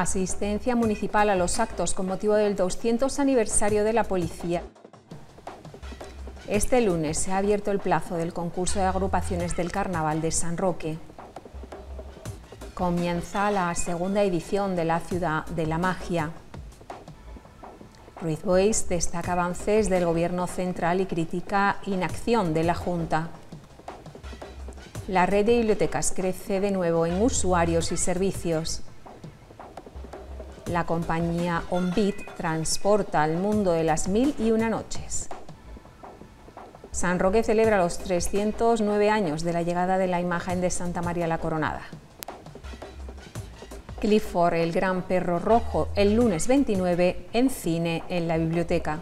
asistencia municipal a los actos con motivo del 200 aniversario de la policía. Este lunes se ha abierto el plazo del concurso de agrupaciones del Carnaval de San Roque. Comienza la segunda edición de la Ciudad de la Magia. Ruiz Bois destaca avances del Gobierno central y critica inacción de la Junta. La red de bibliotecas crece de nuevo en usuarios y servicios. La compañía OnBeat transporta al mundo de las mil y una noches. San Roque celebra los 309 años de la llegada de la imagen de Santa María la Coronada. Clifford, el gran perro rojo, el lunes 29 en cine en la biblioteca.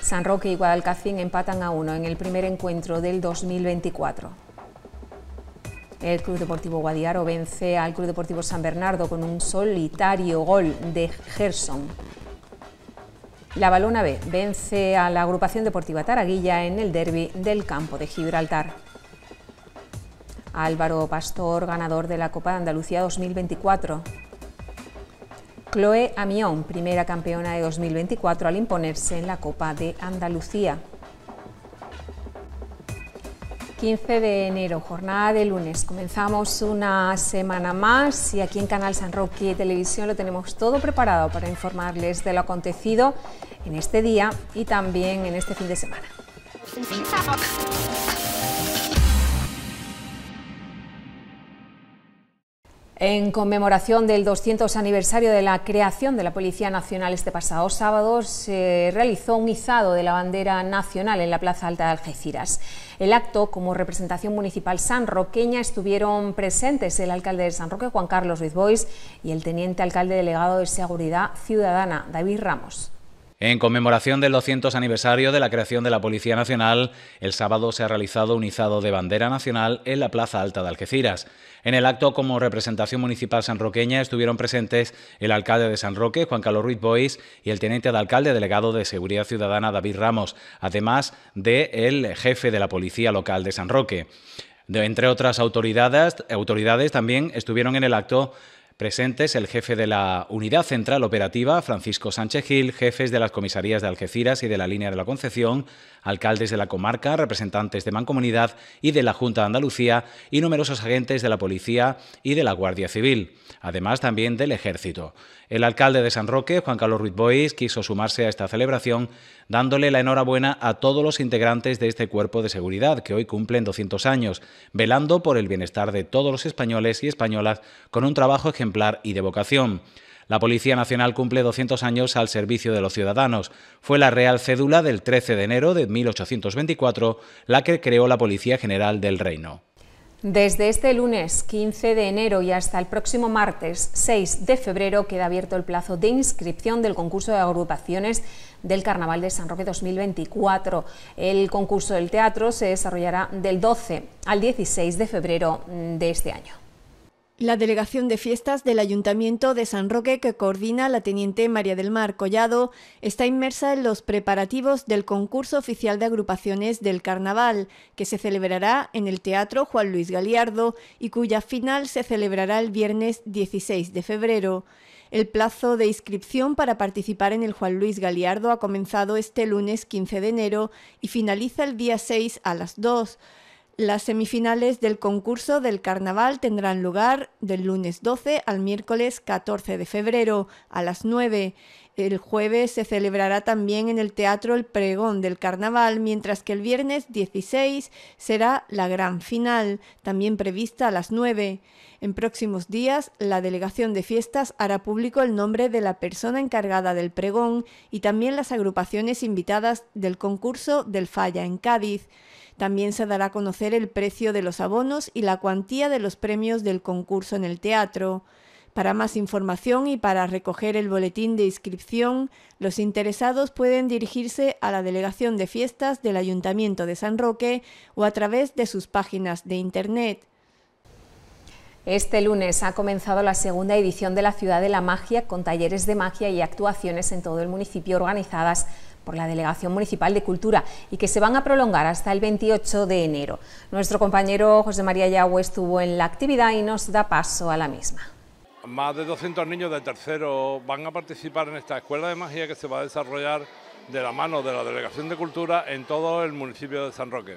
San Roque y Guadalcacín empatan a uno en el primer encuentro del 2024. El Club Deportivo Guadiaro vence al Club Deportivo San Bernardo con un solitario gol de Gerson. La Balona B vence a la agrupación deportiva Taraguilla en el derby del campo de Gibraltar. Álvaro Pastor, ganador de la Copa de Andalucía 2024. Chloe Amión, primera campeona de 2024 al imponerse en la Copa de Andalucía. 15 de enero, jornada de lunes. Comenzamos una semana más y aquí en Canal San Roque Televisión lo tenemos todo preparado para informarles de lo acontecido en este día y también en este fin de semana. En conmemoración del 200 aniversario de la creación de la Policía Nacional este pasado sábado, se realizó un izado de la bandera nacional en la Plaza Alta de Algeciras. El acto, como representación municipal sanroqueña, estuvieron presentes el alcalde de San Roque, Juan Carlos Ruiz Bois, y el teniente alcalde delegado de Seguridad Ciudadana, David Ramos. En conmemoración del 200 aniversario de la creación de la Policía Nacional, el sábado se ha realizado un izado de bandera nacional en la Plaza Alta de Algeciras. En el acto, como representación municipal sanroqueña, estuvieron presentes el alcalde de San Roque, Juan Carlos Ruiz Bois, y el teniente de alcalde delegado de Seguridad Ciudadana, David Ramos, además del el jefe de la Policía Local de San Roque. entre otras autoridades también estuvieron en el acto Presentes el jefe de la Unidad Central Operativa, Francisco Sánchez Gil, jefes de las comisarías de Algeciras y de la Línea de la Concepción, alcaldes de la comarca, representantes de Mancomunidad y de la Junta de Andalucía y numerosos agentes de la Policía y de la Guardia Civil, además también del Ejército. El alcalde de San Roque, Juan Carlos Ruiz Bois, quiso sumarse a esta celebración dándole la enhorabuena a todos los integrantes de este cuerpo de seguridad que hoy cumplen 200 años, velando por el bienestar de todos los españoles y españolas con un trabajo ejemplar y de vocación. La Policía Nacional cumple 200 años al servicio de los ciudadanos. Fue la Real Cédula del 13 de enero de 1824 la que creó la Policía General del Reino. Desde este lunes 15 de enero y hasta el próximo martes 6 de febrero queda abierto el plazo de inscripción del concurso de agrupaciones del Carnaval de San Roque 2024. El concurso del teatro se desarrollará del 12 al 16 de febrero de este año. La Delegación de Fiestas del Ayuntamiento de San Roque, que coordina la Teniente María del Mar Collado, está inmersa en los preparativos del concurso oficial de agrupaciones del Carnaval, que se celebrará en el Teatro Juan Luis Galiardo y cuya final se celebrará el viernes 16 de febrero. El plazo de inscripción para participar en el Juan Luis Galiardo ha comenzado este lunes 15 de enero y finaliza el día 6 a las 2. Las semifinales del concurso del carnaval tendrán lugar del lunes 12 al miércoles 14 de febrero a las 9. El jueves se celebrará también en el Teatro El Pregón del Carnaval, mientras que el viernes 16 será la gran final, también prevista a las 9. En próximos días, la Delegación de Fiestas hará público el nombre de la persona encargada del pregón y también las agrupaciones invitadas del concurso del Falla en Cádiz. También se dará a conocer el precio de los abonos y la cuantía de los premios del concurso en el teatro. Para más información y para recoger el boletín de inscripción, los interesados pueden dirigirse a la Delegación de Fiestas del Ayuntamiento de San Roque o a través de sus páginas de Internet. Este lunes ha comenzado la segunda edición de la Ciudad de la Magia con talleres de magia y actuaciones en todo el municipio organizadas por la Delegación Municipal de Cultura y que se van a prolongar hasta el 28 de enero. Nuestro compañero José María Yagüe estuvo en la actividad y nos da paso a la misma. Más de 200 niños de tercero van a participar en esta escuela de magia que se va a desarrollar de la mano de la Delegación de Cultura en todo el municipio de San Roque.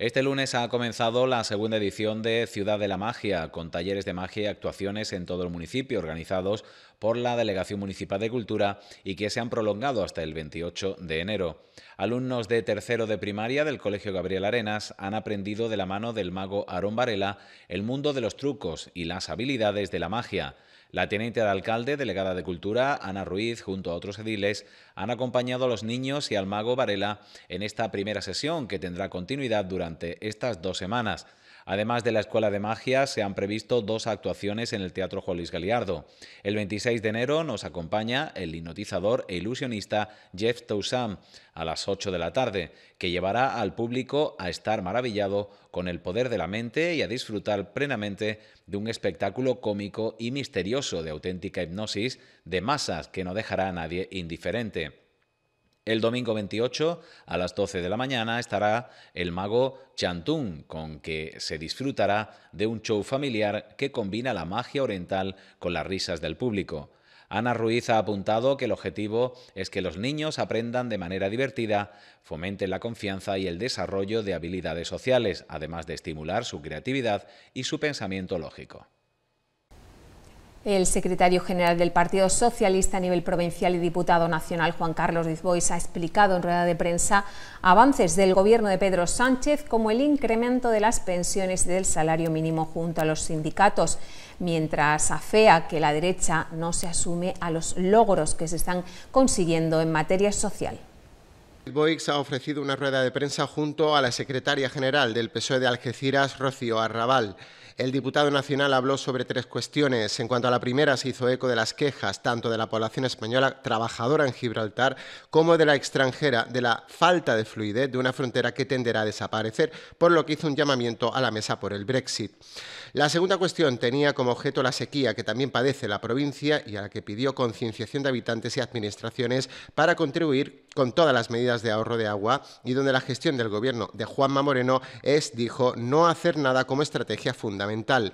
Este lunes ha comenzado la segunda edición de Ciudad de la Magia, con talleres de magia y actuaciones en todo el municipio organizados por la Delegación Municipal de Cultura y que se han prolongado hasta el 28 de enero. Alumnos de tercero de primaria del Colegio Gabriel Arenas han aprendido de la mano del mago Aarón Varela el mundo de los trucos y las habilidades de la magia. La teniente de alcalde, delegada de Cultura, Ana Ruiz, junto a otros ediles, han acompañado a los niños y al mago Varela en esta primera sesión que tendrá continuidad durante estas dos semanas. Además de la Escuela de Magia, se han previsto dos actuaciones en el Teatro Juan Luis El 26 de enero nos acompaña el hipnotizador e ilusionista Jeff Toussaint a las 8 de la tarde, que llevará al público a estar maravillado con el poder de la mente y a disfrutar plenamente de un espectáculo cómico y misterioso de auténtica hipnosis de masas que no dejará a nadie indiferente. El domingo 28 a las 12 de la mañana estará el mago Chantun, con que se disfrutará de un show familiar que combina la magia oriental con las risas del público. Ana Ruiz ha apuntado que el objetivo es que los niños aprendan de manera divertida, fomenten la confianza y el desarrollo de habilidades sociales, además de estimular su creatividad y su pensamiento lógico. El secretario general del Partido Socialista a nivel provincial y diputado nacional Juan Carlos Dizbois ha explicado en rueda de prensa avances del gobierno de Pedro Sánchez como el incremento de las pensiones y del salario mínimo junto a los sindicatos, mientras afea que la derecha no se asume a los logros que se están consiguiendo en materia social. Boix ha ofrecido una rueda de prensa junto a la secretaria general del PSOE de Algeciras, Rocío Arrabal. El diputado nacional habló sobre tres cuestiones. En cuanto a la primera, se hizo eco de las quejas tanto de la población española trabajadora en Gibraltar como de la extranjera de la falta de fluidez de una frontera que tenderá a desaparecer, por lo que hizo un llamamiento a la mesa por el Brexit. La segunda cuestión tenía como objeto la sequía que también padece la provincia y a la que pidió concienciación de habitantes y administraciones para contribuir con todas las medidas de ahorro de agua y donde la gestión del gobierno de Juanma Moreno es, dijo, no hacer nada como estrategia fundamental.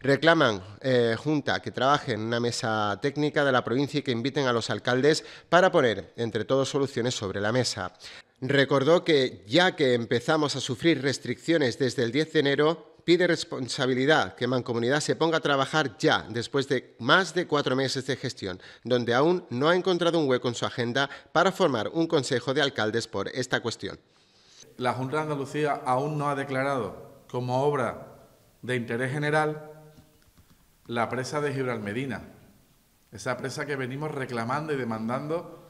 Reclaman eh, Junta que trabaje en una mesa técnica de la provincia y que inviten a los alcaldes para poner entre todos soluciones sobre la mesa. Recordó que ya que empezamos a sufrir restricciones desde el 10 de enero, pide responsabilidad, que Mancomunidad se ponga a trabajar ya, después de más de cuatro meses de gestión, donde aún no ha encontrado un hueco en su agenda para formar un consejo de alcaldes por esta cuestión. La Junta de Andalucía aún no ha declarado como obra de interés general la presa de Medina, esa presa que venimos reclamando y demandando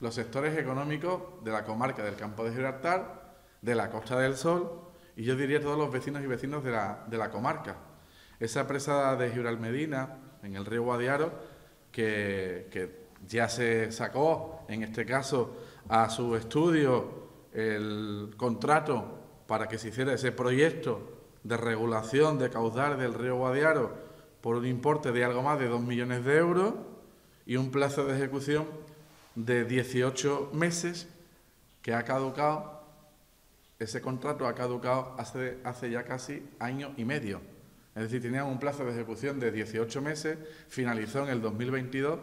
los sectores económicos de la comarca del Campo de Gibraltar, de la Costa del Sol y yo diría todos los vecinos y vecinas de la, comarca. Esa presa de Medina en el río Guadiaro, que, que ya se sacó, en este caso, a su estudio el contrato para que se hiciera ese proyecto de regulación de caudal del río Guadiaro por un importe de algo más de 2 millones de euros y un plazo de ejecución de 18 meses que ha caducado ese contrato ha caducado hace, hace ya casi año y medio. Es decir, tenían un plazo de ejecución de 18 meses, finalizó en el 2022,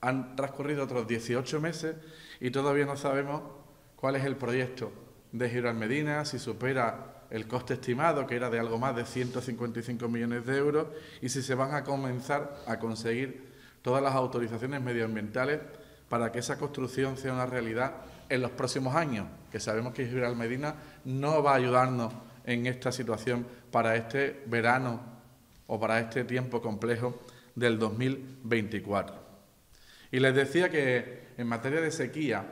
han transcurrido otros 18 meses y todavía no sabemos cuál es el proyecto de Giral Medina, si supera el coste estimado, que era de algo más de 155 millones de euros, y si se van a comenzar a conseguir todas las autorizaciones medioambientales para que esa construcción sea una realidad en los próximos años, que sabemos que Giral Medina no va a ayudarnos en esta situación para este verano o para este tiempo complejo del 2024. Y les decía que en materia de sequía,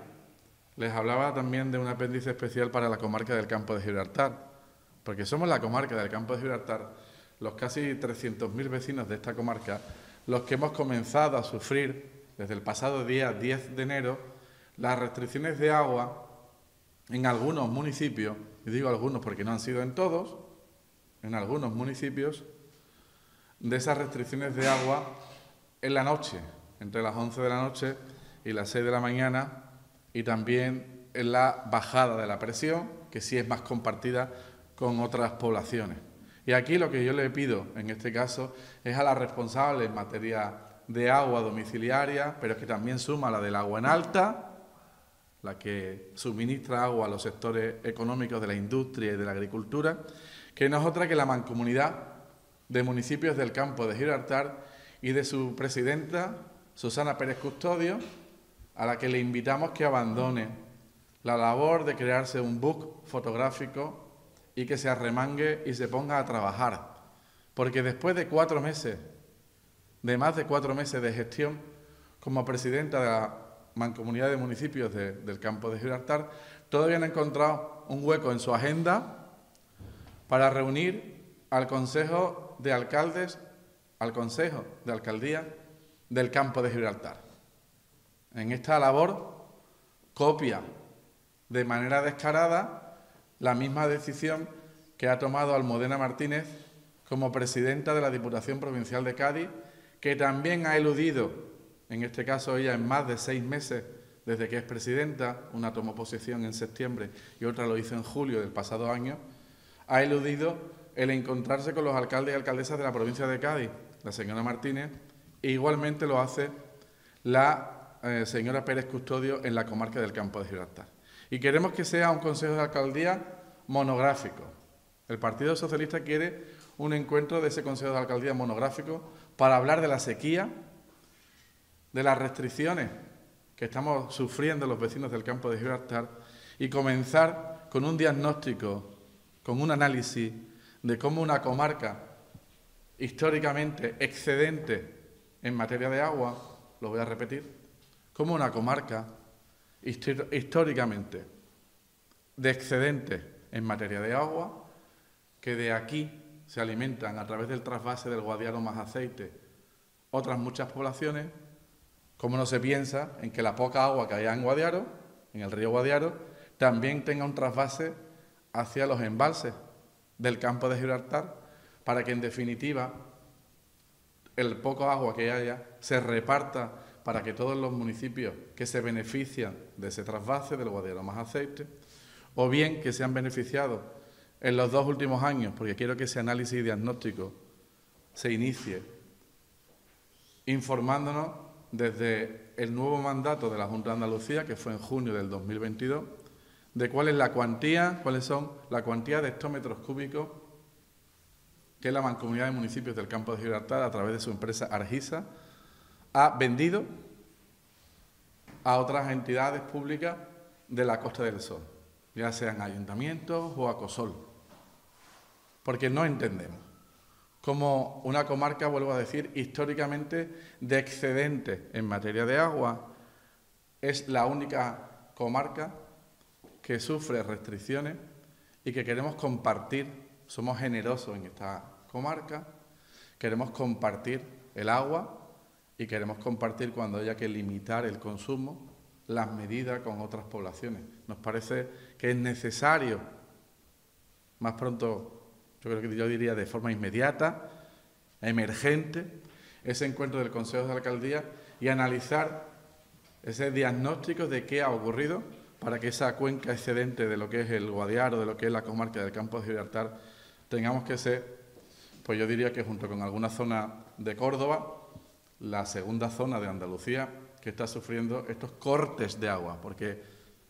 les hablaba también de un apéndice especial para la comarca del campo de Gibraltar, porque somos la comarca del campo de Gibraltar, los casi 300.000 vecinos de esta comarca, los que hemos comenzado a sufrir desde el pasado día 10 de enero las restricciones de agua en algunos municipios, y digo algunos porque no han sido en todos, en algunos municipios, de esas restricciones de agua en la noche, entre las 11 de la noche y las 6 de la mañana, y también en la bajada de la presión, que sí es más compartida con otras poblaciones. Y aquí lo que yo le pido, en este caso, es a la responsable en materia de agua domiciliaria, pero es que también suma la del agua en alta, la que suministra agua a los sectores económicos de la industria y de la agricultura, que no es otra que la mancomunidad de municipios del campo de Gibraltar y de su presidenta, Susana Pérez Custodio, a la que le invitamos que abandone la labor de crearse un book fotográfico y que se arremangue y se ponga a trabajar. Porque después de cuatro meses, de más de cuatro meses de gestión como presidenta de la mancomunidad de municipios del campo de Gibraltar, todavía han encontrado un hueco en su agenda para reunir al Consejo de Alcaldes, al Consejo de Alcaldía del campo de Gibraltar. En esta labor copia de manera descarada la misma decisión que ha tomado Almudena Martínez como presidenta de la Diputación Provincial de Cádiz, que también ha eludido en este caso ella en más de seis meses desde que es presidenta, una tomó posesión en septiembre y otra lo hizo en julio del pasado año, ha eludido el encontrarse con los alcaldes y alcaldesas de la provincia de Cádiz, la señora Martínez, e igualmente lo hace la eh, señora Pérez Custodio en la comarca del Campo de Gibraltar. Y queremos que sea un consejo de alcaldía monográfico. El Partido Socialista quiere un encuentro de ese consejo de alcaldía monográfico para hablar de la sequía, de las restricciones que estamos sufriendo los vecinos del campo de Gibraltar y comenzar con un diagnóstico, con un análisis de cómo una comarca históricamente excedente en materia de agua, lo voy a repetir, como una comarca históricamente de excedente en materia de agua, que de aquí se alimentan a través del trasvase del Guadiaro más aceite otras muchas poblaciones, ¿Cómo no se piensa en que la poca agua que haya en Guadiaro, en el río Guadiaro, también tenga un trasvase hacia los embalses del campo de Gibraltar para que en definitiva el poco agua que haya se reparta para que todos los municipios que se benefician de ese trasvase del Guadiaro más aceite, o bien que se han beneficiado en los dos últimos años, porque quiero que ese análisis y diagnóstico se inicie, informándonos desde el nuevo mandato de la Junta de Andalucía, que fue en junio del 2022, de cuál es la cuantía, cuáles son la cuantía de hectómetros cúbicos que la Mancomunidad de Municipios del Campo de Gibraltar, a través de su empresa Argisa, ha vendido a otras entidades públicas de la Costa del Sol, ya sean ayuntamientos o Acosol, porque no entendemos como una comarca, vuelvo a decir, históricamente de excedente en materia de agua. Es la única comarca que sufre restricciones y que queremos compartir. Somos generosos en esta comarca, queremos compartir el agua y queremos compartir cuando haya que limitar el consumo las medidas con otras poblaciones. Nos parece que es necesario, más pronto yo creo que yo diría de forma inmediata, emergente, ese encuentro del Consejo de Alcaldía y analizar ese diagnóstico de qué ha ocurrido para que esa cuenca excedente de lo que es el Guadiar o de lo que es la comarca del campo de Gibraltar, tengamos que ser, pues yo diría que junto con alguna zona de Córdoba, la segunda zona de Andalucía que está sufriendo estos cortes de agua, porque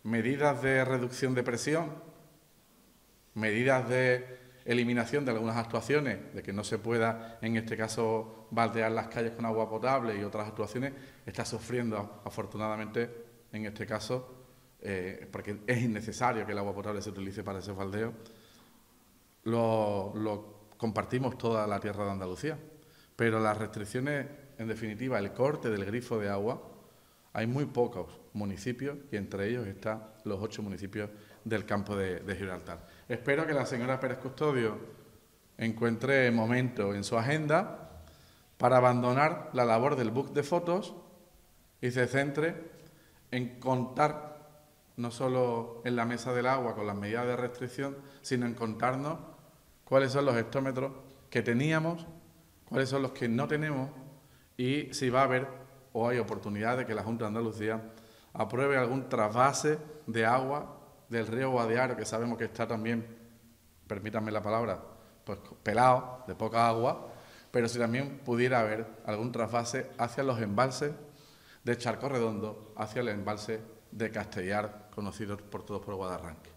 medidas de reducción de presión, medidas de eliminación de algunas actuaciones, de que no se pueda, en este caso, baldear las calles con agua potable y otras actuaciones, está sufriendo, afortunadamente, en este caso, eh, porque es innecesario que el agua potable se utilice para ese baldeo, lo, compartimos toda la tierra de Andalucía. Pero las restricciones, en definitiva, el corte del grifo de agua, hay muy pocos municipios y entre ellos están los ocho municipios del campo de Gibraltar. Espero que la señora Pérez Custodio encuentre momento en su agenda para abandonar la labor del book de fotos y se centre en contar no solo en la mesa del agua con las medidas de restricción, sino en contarnos cuáles son los hectómetros que teníamos, cuáles son los que no tenemos y si va a haber o hay oportunidad de que la Junta de Andalucía apruebe algún trasvase de agua del río Guadiaro, que sabemos que está también, permítanme la palabra, pues pelado, de poca agua, pero si también pudiera haber algún trasvase hacia los embalses de Charco Redondo, hacia el embalse de Castellar, conocido por todos por Guadarranque.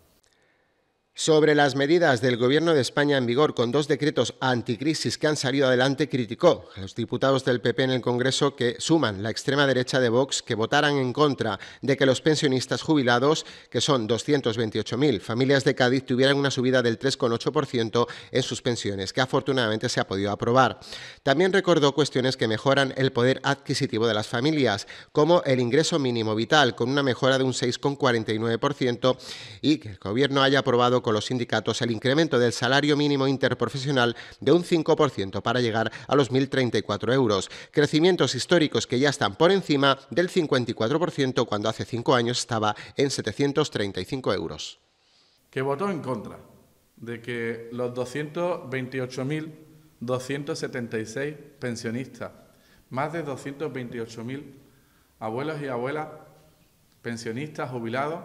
Sobre las medidas del Gobierno de España en vigor con dos decretos anticrisis que han salido adelante, criticó a los diputados del PP en el Congreso que suman la extrema derecha de Vox que votaran en contra de que los pensionistas jubilados, que son 228.000 familias de Cádiz, tuvieran una subida del 3,8% en sus pensiones, que afortunadamente se ha podido aprobar. También recordó cuestiones que mejoran el poder adquisitivo de las familias, como el ingreso mínimo vital, con una mejora de un 6,49% y que el Gobierno haya aprobado con los sindicatos el incremento del salario mínimo interprofesional de un 5% para llegar a los 1.034 euros, crecimientos históricos que ya están por encima del 54% cuando hace cinco años estaba en 735 euros. Que votó en contra de que los 228.276 pensionistas, más de 228.000 abuelos y abuelas, pensionistas, jubilados,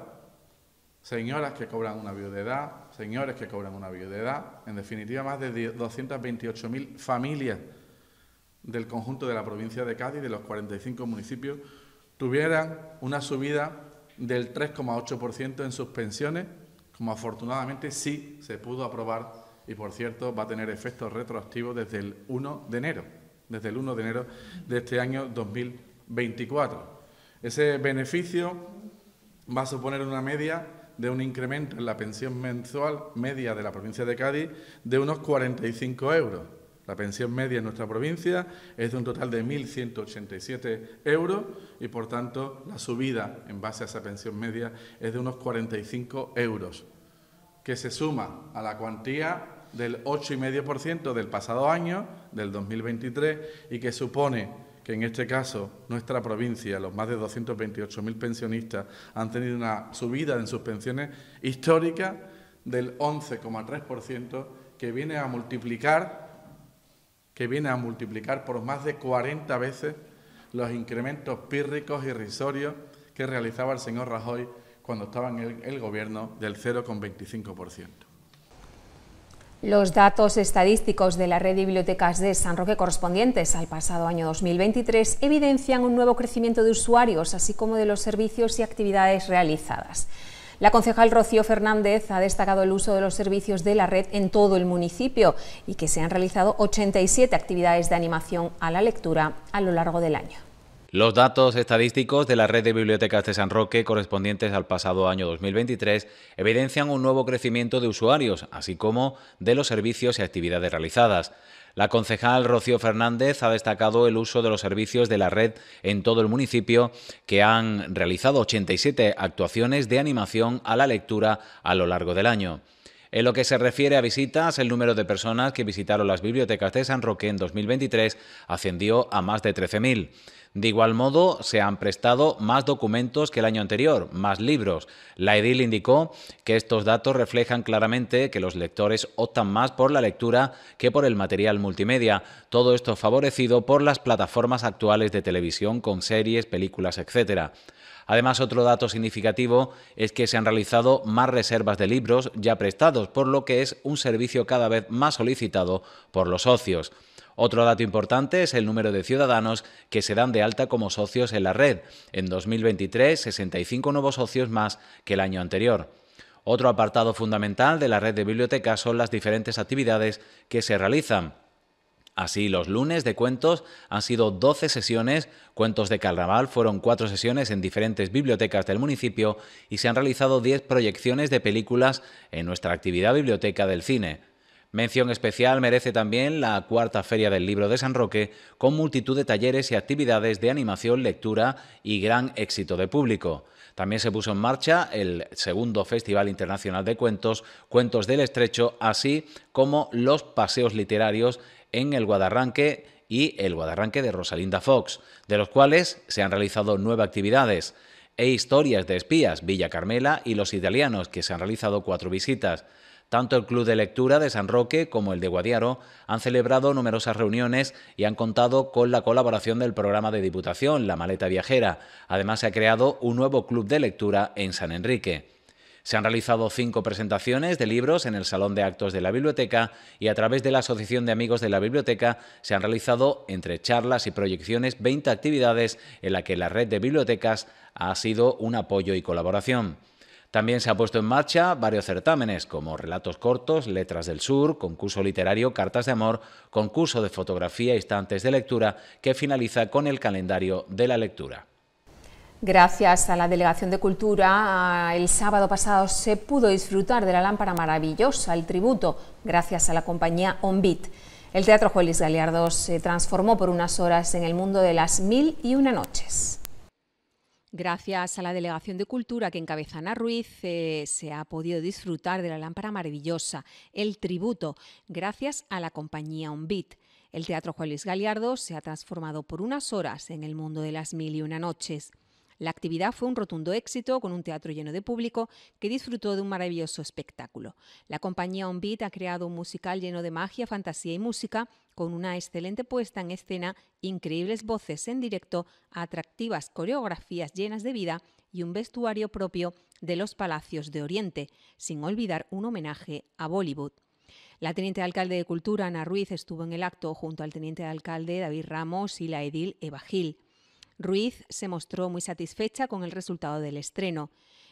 señoras que cobran una viudedad, señores que cobran una viudedad, en definitiva más de 228.000 familias del conjunto de la provincia de Cádiz, de los 45 municipios, tuvieran una subida del 3,8% en sus pensiones, como afortunadamente sí se pudo aprobar y por cierto va a tener efectos retroactivos desde el 1 de enero, desde el 1 de enero de este año 2024. Ese beneficio va a suponer una media de un incremento en la pensión mensual media de la provincia de Cádiz de unos 45 euros. La pensión media en nuestra provincia es de un total de 1.187 euros y, por tanto, la subida en base a esa pensión media es de unos 45 euros, que se suma a la cuantía del 8,5% del pasado año, del 2023, y que supone que en este caso nuestra provincia, los más de 228.000 pensionistas, han tenido una subida en sus pensiones histórica del 11,3%, que viene a multiplicar que viene a multiplicar por más de 40 veces los incrementos pírricos y risorios que realizaba el señor Rajoy cuando estaba en el, el gobierno del 0,25%. Los datos estadísticos de la red de bibliotecas de San Roque correspondientes al pasado año 2023 evidencian un nuevo crecimiento de usuarios, así como de los servicios y actividades realizadas. La concejal Rocío Fernández ha destacado el uso de los servicios de la red en todo el municipio y que se han realizado 87 actividades de animación a la lectura a lo largo del año. Los datos estadísticos de la red de bibliotecas de San Roque correspondientes al pasado año 2023 evidencian un nuevo crecimiento de usuarios, así como de los servicios y actividades realizadas. La concejal Rocío Fernández ha destacado el uso de los servicios de la red en todo el municipio, que han realizado 87 actuaciones de animación a la lectura a lo largo del año. En lo que se refiere a visitas, el número de personas que visitaron las bibliotecas de San Roque en 2023 ascendió a más de 13.000. De igual modo, se han prestado más documentos que el año anterior, más libros. La edil indicó que estos datos reflejan claramente que los lectores optan más por la lectura que por el material multimedia. Todo esto favorecido por las plataformas actuales de televisión con series, películas, etc. Además, otro dato significativo es que se han realizado más reservas de libros ya prestados, por lo que es un servicio cada vez más solicitado por los socios. Otro dato importante es el número de ciudadanos que se dan de alta como socios en la red. En 2023, 65 nuevos socios más que el año anterior. Otro apartado fundamental de la red de bibliotecas son las diferentes actividades que se realizan así. Los lunes de cuentos han sido 12 sesiones, cuentos de carnaval fueron cuatro sesiones en diferentes bibliotecas del municipio y se han realizado 10 proyecciones de películas en nuestra actividad biblioteca del cine. Mención especial merece también la cuarta Feria del Libro de San Roque, con multitud de talleres y actividades de animación, lectura y gran éxito de público. También se puso en marcha el segundo Festival Internacional de Cuentos, Cuentos del Estrecho, así como los paseos literarios en el Guadarranque y el Guadarranque de Rosalinda Fox, de los cuales se han realizado nueve actividades e historias de espías Villa Carmela y los italianos, que se han realizado cuatro visitas. Tanto el Club de Lectura de San Roque como el de Guadiaro han celebrado numerosas reuniones y han contado con la colaboración del programa de Diputación, La Maleta Viajera. Además, se ha creado un nuevo club de lectura en San Enrique. Se han realizado cinco presentaciones de libros en el Salón de Actos de la Biblioteca y a través de la Asociación de Amigos de la Biblioteca se han realizado, entre charlas y proyecciones, 20 actividades en las que la red de bibliotecas ha sido un apoyo y colaboración. También se ha puesto en marcha varios certámenes como relatos cortos, letras del sur, concurso literario, cartas de amor, concurso de fotografía, instantes de lectura, que finaliza con el calendario de la lectura. Gracias a la Delegación de Cultura, ah, el sábado pasado se pudo disfrutar de la lámpara maravillosa, el tributo, gracias a la compañía Onbit. El Teatro Juelis Galiardo se transformó por unas horas en el mundo de las mil y una noches. Gracias a la Delegación de Cultura que encabeza Ana Ruiz, eh, se ha podido disfrutar de la lámpara maravillosa, el tributo, gracias a la compañía Onbit. El Teatro Juan Luis Galiardo se ha transformado por unas horas en el mundo de las mil y una noches. La actividad fue un rotundo éxito con un teatro lleno de público que disfrutó de un maravilloso espectáculo. La compañía On Beat ha creado un musical lleno de magia, fantasía y música con una excelente puesta en escena, increíbles voces en directo, atractivas coreografías llenas de vida y un vestuario propio de los Palacios de Oriente, sin olvidar un homenaje a Bollywood. La teniente alcalde de Cultura, Ana Ruiz, estuvo en el acto junto al teniente alcalde David Ramos y la edil Eva Gil. Ruiz se mostró muy satisfecha con el resultado del estreno.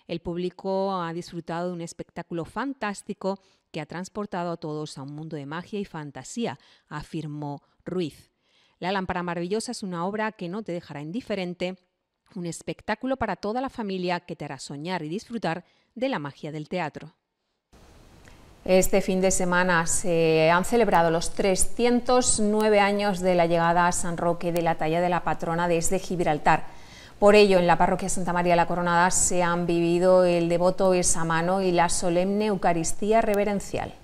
El público ha disfrutado de un espectáculo fantástico que ha transportado a todos a un mundo de magia y fantasía, afirmó Ruiz. La lámpara maravillosa es una obra que no te dejará indiferente, un espectáculo para toda la familia que te hará soñar y disfrutar de la magia del teatro. Este fin de semana se han celebrado los 309 años de la llegada a San Roque de la talla de la patrona desde este Gibraltar. Por ello, en la parroquia Santa María la Coronada se han vivido el devoto mano y la solemne Eucaristía reverencial.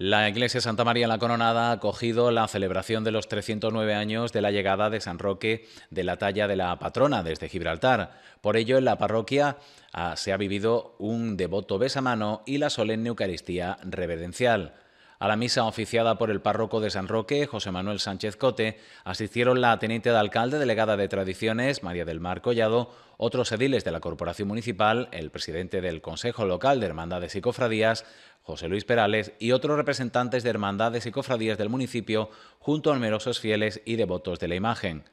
La iglesia Santa María la Coronada ha acogido la celebración de los 309 años de la llegada de San Roque de la talla de la patrona desde Gibraltar. Por ello, en la parroquia ah, se ha vivido un devoto besamano y la solemne Eucaristía reverencial. A la misa oficiada por el párroco de San Roque, José Manuel Sánchez Cote, asistieron la teniente de alcalde delegada de Tradiciones, María del Mar Collado, otros ediles de la Corporación Municipal, el presidente del Consejo Local de Hermandades y Cofradías, José Luis Perales, y otros representantes de hermandades y cofradías del municipio, junto a numerosos fieles y devotos de la imagen.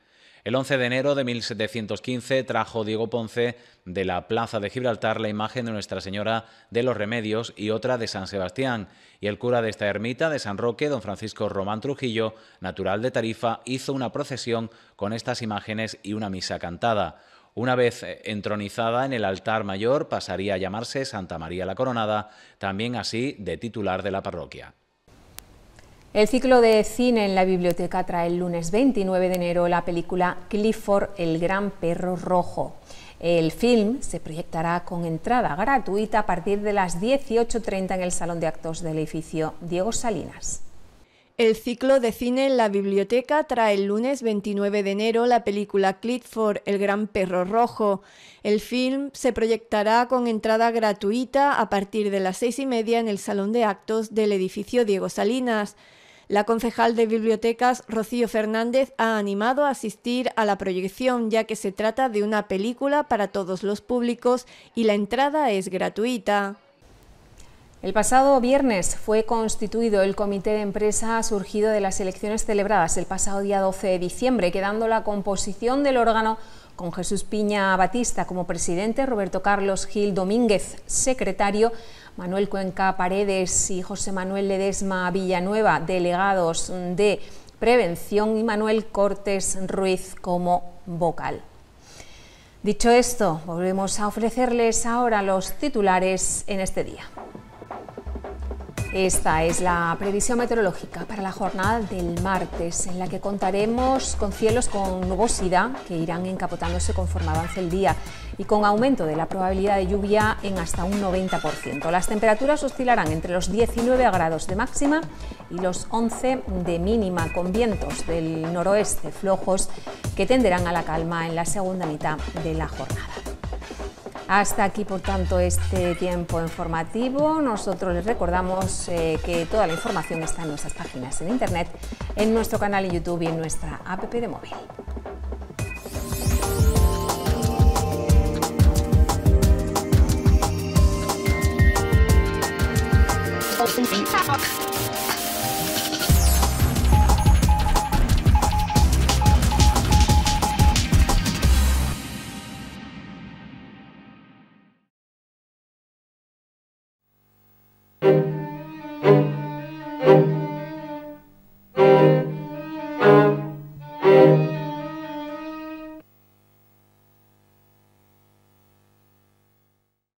El 11 de enero de 1715 trajo Diego Ponce de la plaza de Gibraltar la imagen de Nuestra Señora de los Remedios y otra de San Sebastián, y el cura de esta ermita de San Roque, don Francisco Román Trujillo, natural de Tarifa, hizo una procesión con estas imágenes y una misa cantada. Una vez eh, entronizada en el altar mayor, pasaría a llamarse Santa María la Coronada, también así de titular de la parroquia. El ciclo de cine en la biblioteca trae el lunes 29 de enero la película Clifford, el gran perro rojo. El film se proyectará con entrada gratuita a partir de las 18.30 en el Salón de Actos del edificio Diego Salinas. El ciclo de cine en la biblioteca trae el lunes 29 de enero la película Clifford, El Gran Perro Rojo. El film se proyectará con entrada gratuita a partir de las seis y media en el Salón de Actos del edificio Diego Salinas. La concejal de bibliotecas, Rocío Fernández, ha animado a asistir a la proyección ya que se trata de una película para todos los públicos y la entrada es gratuita. El pasado viernes fue constituido el comité de empresa surgido de las elecciones celebradas el pasado día 12 de diciembre, quedando la composición del órgano con Jesús Piña Batista como presidente, Roberto Carlos Gil Domínguez secretario, Manuel Cuenca Paredes y José Manuel Ledesma Villanueva delegados de Prevención y Manuel Cortés Ruiz como vocal. Dicho esto, volvemos a ofrecerles ahora los titulares en este día. Esta es la previsión meteorológica para la jornada del martes, en la que contaremos con cielos con nubosidad que irán encapotándose conforme avance el día y con aumento de la probabilidad de lluvia en hasta un 90%. Las temperaturas oscilarán entre los 19 grados de máxima y los 11 de mínima, con vientos del noroeste flojos que tenderán a la calma en la segunda mitad de la jornada. Hasta aquí, por tanto, este tiempo informativo. Nosotros les recordamos eh, que toda la información está en nuestras páginas en Internet, en nuestro canal en YouTube y en nuestra app de móvil.